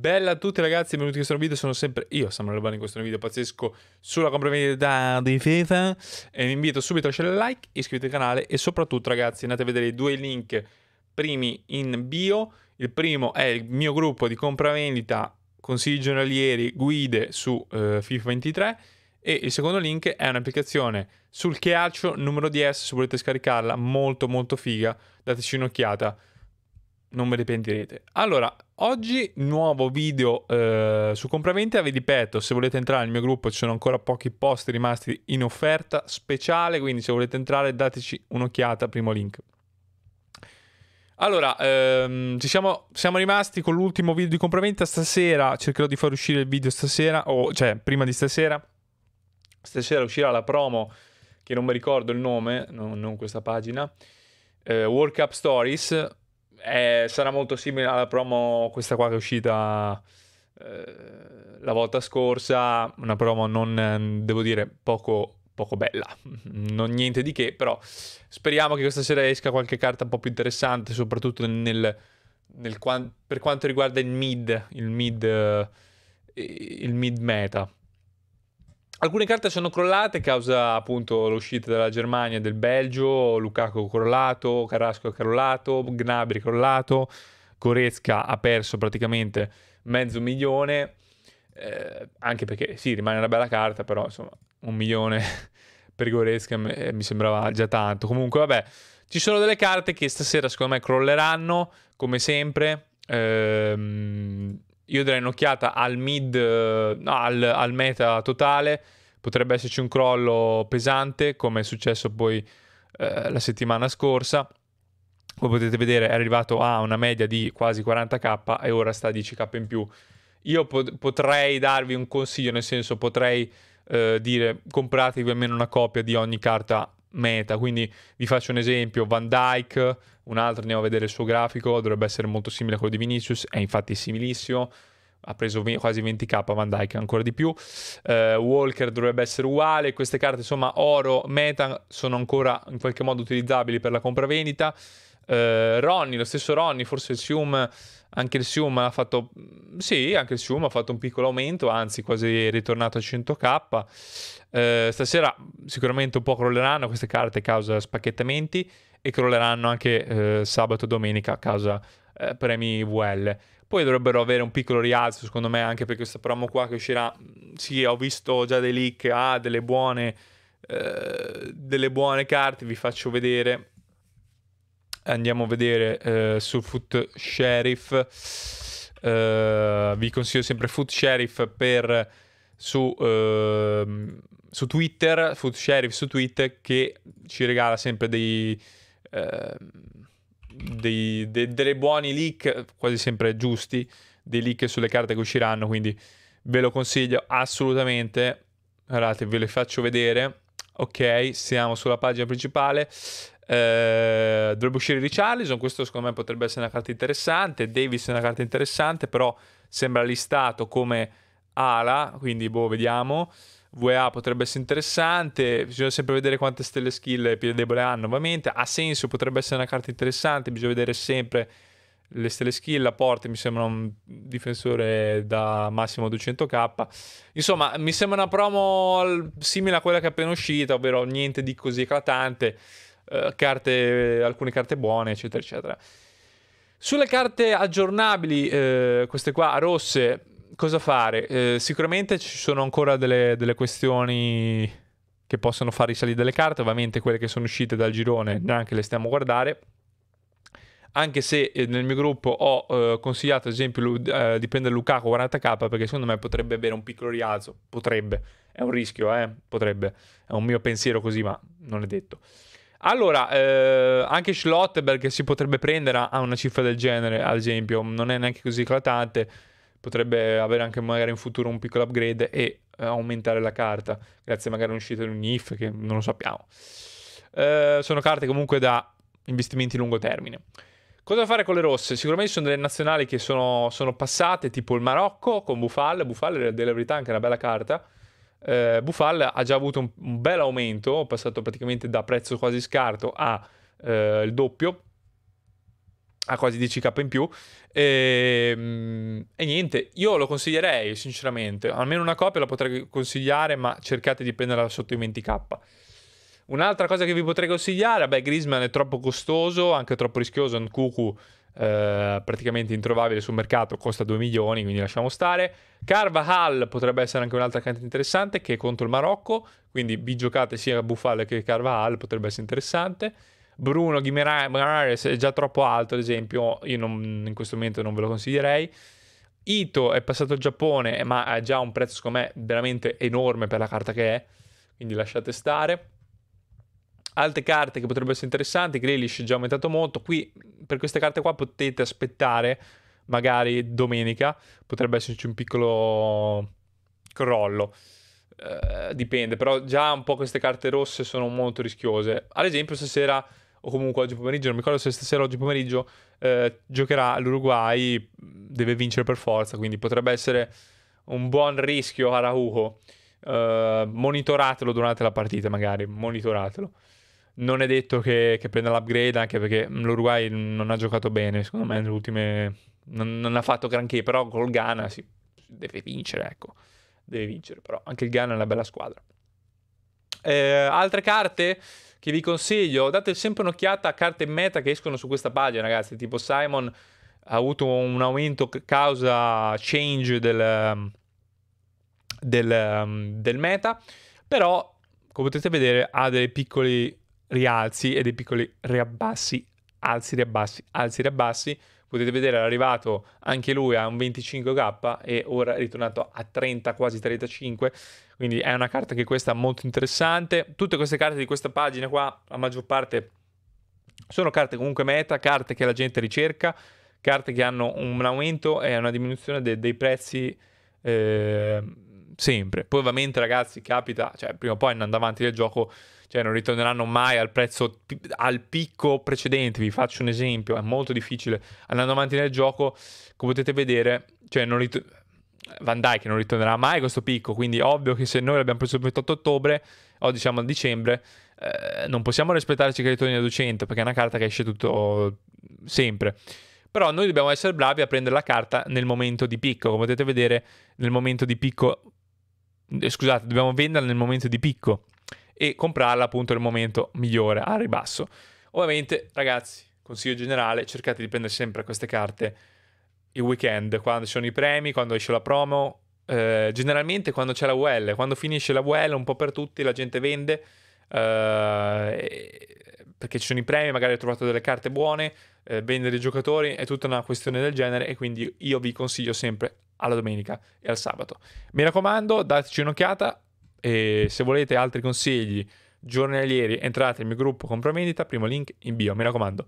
bella a tutti ragazzi, benvenuti in questo nuovo video, sono sempre io Samuel Urbano in questo nuovo video pazzesco sulla compravendita di FIFA e vi invito subito a lasciare like, iscrivetevi al canale e soprattutto ragazzi andate a vedere i due link primi in bio, il primo è il mio gruppo di compravendita, consigli giornalieri, guide su eh, FIFA 23 e il secondo link è un'applicazione sul calcio numero 10 se volete scaricarla, molto molto figa, dateci un'occhiata non ve ne pentirete. Allora, oggi nuovo video eh, su compravendita, vi ripeto, se volete entrare nel mio gruppo ci sono ancora pochi posti rimasti in offerta speciale, quindi se volete entrare dateci un'occhiata, primo link. Allora, ehm, ci siamo, siamo, rimasti con l'ultimo video di compravendita stasera, cercherò di far uscire il video stasera, o cioè prima di stasera. Stasera uscirà la promo, che non mi ricordo il nome, non, non questa pagina, eh, World Cup Stories, eh, sarà molto simile alla promo, questa qua che è uscita eh, la volta scorsa, una promo non, devo dire, poco, poco bella, non niente di che, però speriamo che questa sera esca qualche carta un po' più interessante, soprattutto nel, nel, per quanto riguarda il mid, il mid, eh, il mid meta. Alcune carte sono crollate a causa appunto l'uscita dalla Germania e del Belgio, Lukaku crollato, Carrasco crollato, Gnabry crollato, Goretzka ha perso praticamente mezzo milione, eh, anche perché sì, rimane una bella carta, però insomma un milione per Goretzka eh, mi sembrava già tanto. Comunque vabbè, ci sono delle carte che stasera secondo me crolleranno, come sempre. Ehm io darei un'occhiata al mid, eh, no, al, al, meta totale. Potrebbe esserci un crollo pesante, come è successo poi eh, la settimana scorsa. Come potete vedere è arrivato a una media di quasi 40k e ora sta a 10k in più. Io pot- potrei darvi un consiglio, nel senso potrei eh, dire compratevi almeno una copia di ogni carta meta. Quindi vi faccio un esempio, Van Dyke, un altro andiamo a vedere il suo grafico, dovrebbe essere molto simile a quello di Vinicius, è infatti similissimo, ha preso quasi 20k Van Dyke, ancora di più. Uh, Walker dovrebbe essere uguale, queste carte insomma oro, meta sono ancora in qualche modo utilizzabili per la compravendita. vendita eh, Ronny, lo stesso Ronny, forse il Sium, anche il Sium ha fatto, mm, sì, anche il Sium ha fatto un piccolo aumento, anzi quasi è ritornato a 100k. Eh, stasera mm, sicuramente un po' crolleranno queste carte a causa spacchettamenti e crolleranno anche eh, sabato e domenica a causa eh, premi VL. Poi dovrebbero avere un piccolo rialzo, secondo me, anche per questa promo qua che uscirà. Mm, sì, ho visto già dei leak, ha ah, delle buone... Eh, delle buone carte, vi faccio vedere andiamo a vedere eh, su Foot Sheriff. Eh, vi consiglio sempre Foot Sheriff per, su, eh, su, Twitter, Foot Sheriff su Twitter che ci regala sempre dei, ehm, dei, de, delle buoni leak, quasi sempre giusti, dei leak sulle carte che usciranno, quindi ve lo consiglio assolutamente. Guardate, ve le faccio vedere. Ok, siamo sulla pagina principale. Eh, dovrebbe uscire Richarlison, questo secondo me potrebbe essere una carta interessante. Davis è una carta interessante, però sembra listato come ala, quindi boh, vediamo. VA potrebbe essere interessante, bisogna sempre vedere quante stelle skill e piede debole hanno, ovviamente. Ha senso, potrebbe essere una carta interessante, bisogna vedere sempre le stelle skill, la porte mi sembra un difensore da massimo 200k. Insomma, mi sembra una promo simile a quella che è appena uscita, ovvero niente di così eclatante, eh, carte, alcune carte buone, eccetera, eccetera. Sulle carte aggiornabili, eh, queste qua rosse, cosa fare? Eh, sicuramente ci sono ancora delle, delle questioni che possono far risalire delle carte, ovviamente quelle che sono uscite dal girone neanche le stiamo a guardare anche se eh, nel mio gruppo ho eh, consigliato ad esempio eh, di prendere Lukaku 40k perché secondo me potrebbe avere un piccolo rialzo, potrebbe, è un rischio, eh? potrebbe, è un mio pensiero così ma non è detto. Allora, eh, anche Schlotterberg si potrebbe prendere a una cifra del genere, ad esempio, non è neanche così eclatante, potrebbe avere anche magari in futuro un piccolo upgrade e eh, aumentare la carta, grazie magari all'uscita di un IF che non lo sappiamo. Eh, sono carte comunque da investimenti a lungo termine. Cosa fare con le rosse? Sicuramente sono delle nazionali che sono, sono passate, tipo il Marocco con Bufal. Bufal eh, della verità anche una bella carta. Eh, Bufal ha già avuto un, un bel aumento, è passato praticamente da prezzo quasi scarto a eh, il doppio, a quasi 10k in più. E, ehm, e, niente, io lo consiglierei sinceramente, almeno una copia la potrei consigliare, ma cercate di prenderla sotto i 20k. Un'altra cosa che vi potrei consigliare, beh, Griezmann è troppo costoso, anche troppo rischioso, Nkuku eh, praticamente introvabile sul mercato, costa 2 milioni, quindi lasciamo stare. Carvajal potrebbe essere anche un'altra carta interessante che è contro il Marocco, quindi vi giocate sia Buffal che Carvajal, potrebbe essere interessante. Bruno Guimaraes è già troppo alto, ad esempio, io non, in questo momento non ve lo consiglierei. Ito è passato al Giappone, ma ha già un prezzo, secondo me, veramente enorme per la carta che è, quindi lasciate stare. Altre carte che potrebbero essere interessanti, Grealish già aumentato molto, qui per queste carte qua potete aspettare magari domenica, potrebbe esserci un piccolo crollo. Uh, dipende, però già un po' queste carte rosse sono molto rischiose. Ad esempio, stasera o comunque oggi pomeriggio, non mi ricordo se stasera o oggi pomeriggio eh, giocherà l'Uruguay, deve vincere per forza, quindi potrebbe essere un buon rischio Araujo. Uh, monitoratelo durante la partita, magari monitoratelo non è detto che, che prenda l'upgrade, anche perché mm, l'Uruguay non ha giocato bene, secondo me, nelle ultime... Non, non ha fatto granché, però col Ghana si deve vincere, ecco. Deve vincere, però anche il Ghana è una bella squadra. Eh, altre carte che vi consiglio, date sempre un'occhiata a carte meta che escono su questa pagina, ragazzi. Tipo Simon ha avuto un aumento causa change del, mm, del, mm, del meta, però come potete vedere ha dei piccoli rialzi e dei piccoli riabbassi, alzi, riabbassi, alzi, riabbassi. Potete vedere è arrivato anche lui a un 25k e ora è ritornato a 30, quasi 35. Quindi è una carta che questa è molto interessante. Tutte queste carte di questa pagina qua, la maggior parte sono carte comunque meta, carte che la gente ricerca, carte che hanno un aumento e una diminuzione de- dei prezzi eh, sempre. Poi ovviamente ragazzi capita, cioè prima o poi andando avanti del gioco, cioè non ritorneranno mai al prezzo, al picco precedente, vi faccio un esempio, è molto difficile. Andando avanti nel gioco, come potete vedere, cioè non ritor- Van Dyke non ritornerà mai a questo picco, quindi ovvio che se noi l'abbiamo preso il 28 ottobre, o diciamo a dicembre, eh, non possiamo rispettarci che ritorni a 200, perché è una carta che esce tutto sempre. Però noi dobbiamo essere bravi a prendere la carta nel momento di picco. Come potete vedere, nel momento di picco eh, scusate, dobbiamo venderla nel momento di picco e comprarla appunto nel momento migliore, a ribasso. Ovviamente, ragazzi, consiglio generale, cercate di prendere sempre queste carte il weekend, quando ci sono i premi, quando esce la promo, eh, generalmente quando c'è la UL, quando finisce la UL un po' per tutti la gente vende, eh, perché ci sono i premi, magari hai trovato delle carte buone, eh, vendere i giocatori, è tutta una questione del genere e quindi io vi consiglio sempre alla domenica e al sabato. Mi raccomando, dateci un'occhiata e se volete altri consigli giornalieri entrate nel mio gruppo Compra Vendita, primo link in bio, mi raccomando.